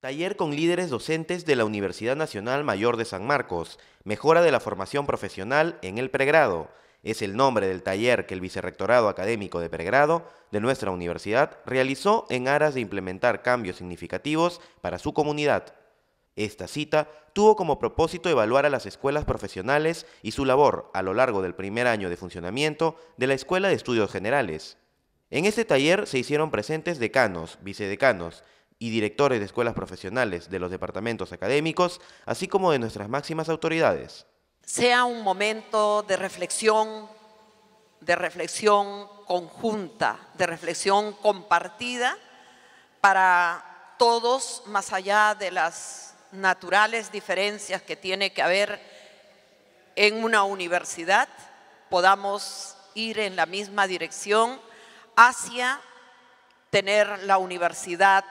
Taller con líderes docentes de la Universidad Nacional Mayor de San Marcos, mejora de la formación profesional en el pregrado. Es el nombre del taller que el Vicerrectorado Académico de Pregrado de nuestra universidad realizó en aras de implementar cambios significativos para su comunidad. Esta cita tuvo como propósito evaluar a las escuelas profesionales y su labor a lo largo del primer año de funcionamiento de la Escuela de Estudios Generales. En este taller se hicieron presentes decanos, vicedecanos y directores de escuelas profesionales de los departamentos académicos, así como de nuestras máximas autoridades. Sea un momento de reflexión, de reflexión conjunta, de reflexión compartida para todos más allá de las naturales diferencias que tiene que haber en una universidad, podamos ir en la misma dirección hacia tener la universidad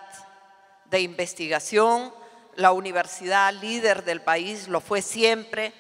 de investigación, la universidad líder del país, lo fue siempre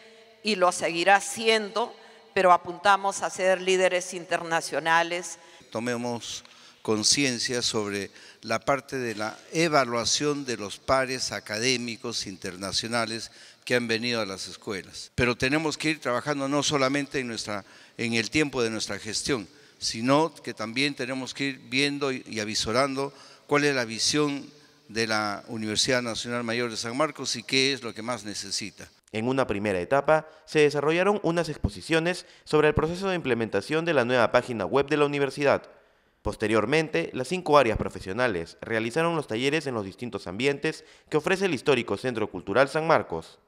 y lo seguirá siendo, pero apuntamos a ser líderes internacionales. Tomemos conciencia sobre la parte de la evaluación de los pares académicos internacionales que han venido a las escuelas. Pero tenemos que ir trabajando no solamente en, nuestra, en el tiempo de nuestra gestión, sino que también tenemos que ir viendo y avisorando cuál es la visión de la Universidad Nacional Mayor de San Marcos y qué es lo que más necesita. En una primera etapa, se desarrollaron unas exposiciones sobre el proceso de implementación de la nueva página web de la universidad, Posteriormente, las cinco áreas profesionales realizaron los talleres en los distintos ambientes que ofrece el histórico Centro Cultural San Marcos.